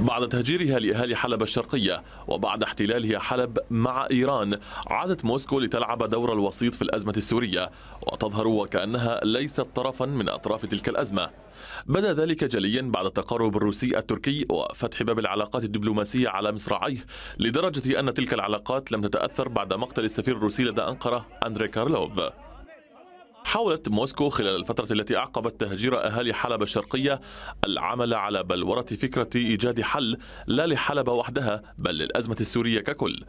بعد تهجيرها لأهالي حلب الشرقية وبعد احتلالها حلب مع إيران عادت موسكو لتلعب دور الوسيط في الأزمة السورية وتظهر وكأنها ليست طرفا من أطراف تلك الأزمة بدا ذلك جليا بعد التقارب الروسي التركي وفتح باب العلاقات الدبلوماسية على مصراعيه لدرجة أن تلك العلاقات لم تتأثر بعد مقتل السفير الروسي لدى أنقرة أندري كارلوف حاولت موسكو خلال الفترة التي أعقبت تهجير أهالي حلب الشرقية العمل على بلورة فكرة إيجاد حل لا لحلب وحدها بل للأزمة السورية ككل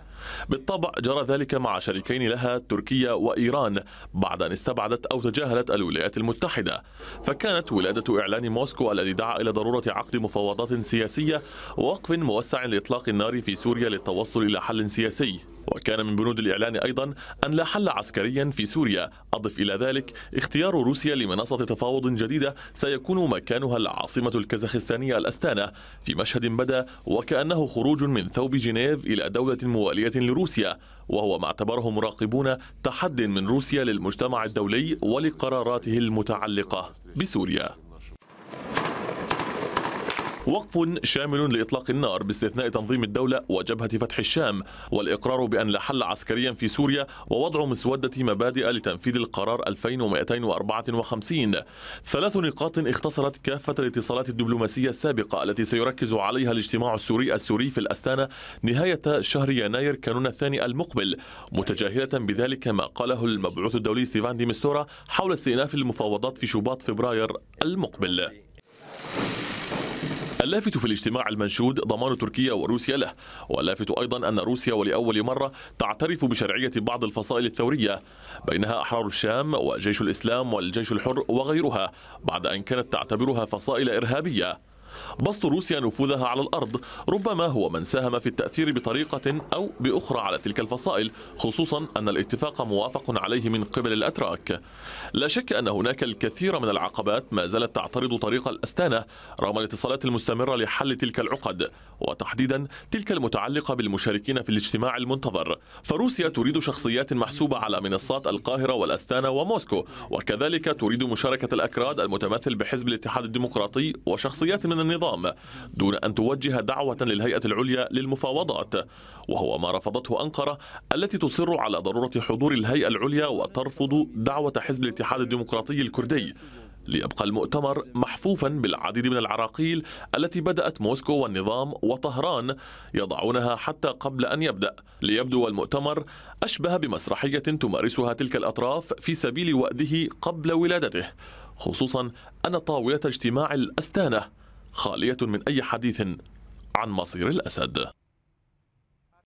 بالطبع جرى ذلك مع شريكين لها تركيا وإيران بعد أن استبعدت أو تجاهلت الولايات المتحدة فكانت ولادة إعلان موسكو الذي دعا إلى ضرورة عقد مفاوضات سياسية ووقف موسع لإطلاق النار في سوريا للتوصل إلى حل سياسي وكان من بنود الإعلان أيضا أن لا حل عسكريا في سوريا أضف إلى ذلك اختيار روسيا لمنصة تفاوض جديدة سيكون مكانها العاصمة الكازاخستانية الأستانة في مشهد بدا وكأنه خروج من ثوب جنيف إلى دولة موالية لروسيا وهو ما اعتبره مراقبون تحد من روسيا للمجتمع الدولي ولقراراته المتعلقة بسوريا وقف شامل لإطلاق النار باستثناء تنظيم الدولة وجبهة فتح الشام والإقرار بأن لا حل عسكريا في سوريا ووضع مسودة مبادئ لتنفيذ القرار 2254 ثلاث نقاط اختصرت كافة الاتصالات الدبلوماسية السابقة التي سيركز عليها الاجتماع السوري السوري في الأستانة نهاية شهر يناير كانون الثاني المقبل متجاهلة بذلك ما قاله المبعوث الدولي ستيفان ديمستورا حول استئناف المفاوضات في شباط فبراير المقبل اللافت في الاجتماع المنشود ضمان تركيا وروسيا له واللافت أيضا أن روسيا ولأول مرة تعترف بشرعية بعض الفصائل الثورية بينها أحرار الشام وجيش الإسلام والجيش الحر وغيرها بعد أن كانت تعتبرها فصائل إرهابية بسط روسيا نفوذها على الأرض ربما هو من ساهم في التأثير بطريقة أو بأخرى على تلك الفصائل خصوصا أن الاتفاق موافق عليه من قبل الأتراك لا شك أن هناك الكثير من العقبات ما زالت تعترض طريق الأستانة رغم الاتصالات المستمرة لحل تلك العقد وتحديدا تلك المتعلقة بالمشاركين في الاجتماع المنتظر فروسيا تريد شخصيات محسوبة على منصات القاهرة والأستانة وموسكو وكذلك تريد مشاركة الأكراد المتمثل بحزب الاتحاد الديمقراطي وشخصيات من النظام دون أن توجه دعوة للهيئة العليا للمفاوضات وهو ما رفضته أنقرة التي تصر على ضرورة حضور الهيئة العليا وترفض دعوة حزب الاتحاد الديمقراطي الكردي ليبقى المؤتمر محفوفا بالعديد من العراقيل التي بدأت موسكو والنظام وطهران يضعونها حتى قبل أن يبدأ ليبدو المؤتمر أشبه بمسرحية تمارسها تلك الأطراف في سبيل وأده قبل ولادته خصوصا أن طاولة اجتماع الأستانة خالية من أي حديث عن مصير الأسد